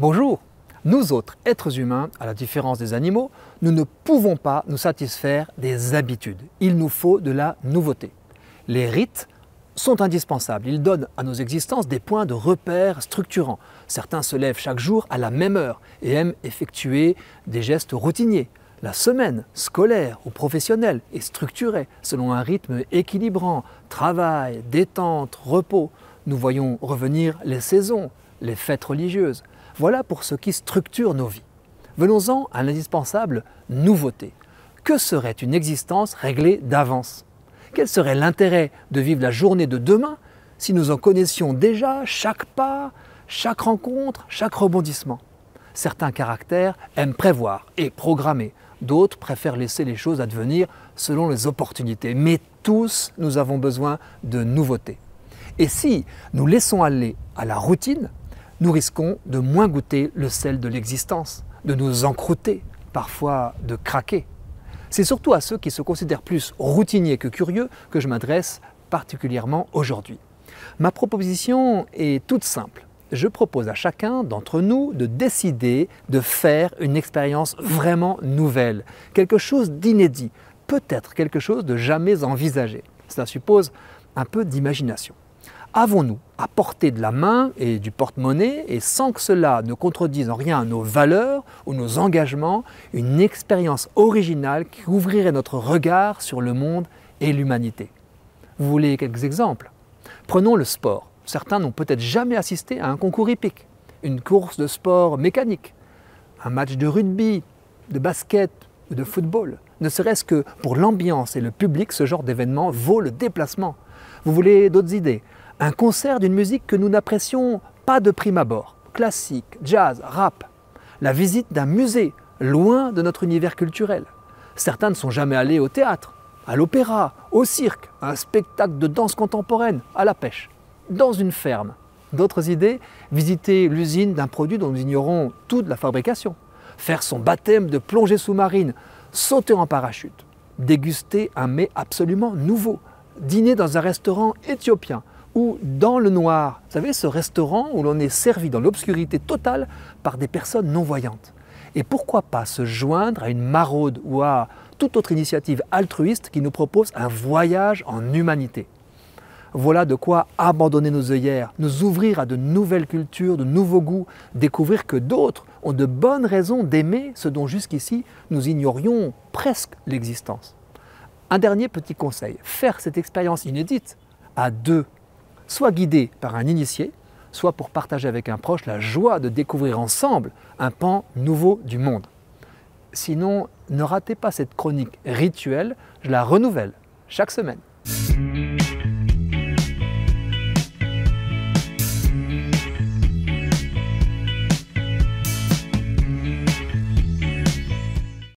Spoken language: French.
Bonjour Nous autres, êtres humains, à la différence des animaux, nous ne pouvons pas nous satisfaire des habitudes. Il nous faut de la nouveauté. Les rites sont indispensables. Ils donnent à nos existences des points de repère structurants. Certains se lèvent chaque jour à la même heure et aiment effectuer des gestes routiniers. La semaine scolaire ou professionnelle est structurée selon un rythme équilibrant, travail, détente, repos. Nous voyons revenir les saisons, les fêtes religieuses. Voilà pour ce qui structure nos vies. Venons-en à l'indispensable nouveauté. Que serait une existence réglée d'avance Quel serait l'intérêt de vivre la journée de demain si nous en connaissions déjà chaque pas, chaque rencontre, chaque rebondissement Certains caractères aiment prévoir et programmer, d'autres préfèrent laisser les choses advenir selon les opportunités, mais tous nous avons besoin de nouveautés. Et si nous laissons aller à la routine, nous risquons de moins goûter le sel de l'existence, de nous encroûter, parfois de craquer. C'est surtout à ceux qui se considèrent plus routiniers que curieux que je m'adresse particulièrement aujourd'hui. Ma proposition est toute simple. Je propose à chacun d'entre nous de décider de faire une expérience vraiment nouvelle, quelque chose d'inédit, peut-être quelque chose de jamais envisagé. Cela suppose un peu d'imagination avons-nous à de la main et du porte-monnaie, et sans que cela ne contredise en rien nos valeurs ou nos engagements, une expérience originale qui ouvrirait notre regard sur le monde et l'humanité Vous voulez quelques exemples Prenons le sport. Certains n'ont peut-être jamais assisté à un concours hippique, une course de sport mécanique, un match de rugby, de basket ou de football. Ne serait-ce que pour l'ambiance et le public, ce genre d'événement vaut le déplacement. Vous voulez d'autres idées un concert d'une musique que nous n'apprécions pas de prime abord, classique, jazz, rap, la visite d'un musée loin de notre univers culturel. Certains ne sont jamais allés au théâtre, à l'opéra, au cirque, à un spectacle de danse contemporaine, à la pêche, dans une ferme. D'autres idées, visiter l'usine d'un produit dont nous ignorons toute la fabrication, faire son baptême de plongée sous-marine, sauter en parachute, déguster un mets absolument nouveau, dîner dans un restaurant éthiopien, dans le noir. Vous savez, ce restaurant où l'on est servi dans l'obscurité totale par des personnes non-voyantes. Et pourquoi pas se joindre à une maraude ou à toute autre initiative altruiste qui nous propose un voyage en humanité. Voilà de quoi abandonner nos œillères, nous ouvrir à de nouvelles cultures, de nouveaux goûts, découvrir que d'autres ont de bonnes raisons d'aimer ce dont jusqu'ici nous ignorions presque l'existence. Un dernier petit conseil, faire cette expérience inédite à deux soit guidé par un initié, soit pour partager avec un proche la joie de découvrir ensemble un pan nouveau du monde. Sinon, ne ratez pas cette chronique rituelle, je la renouvelle chaque semaine.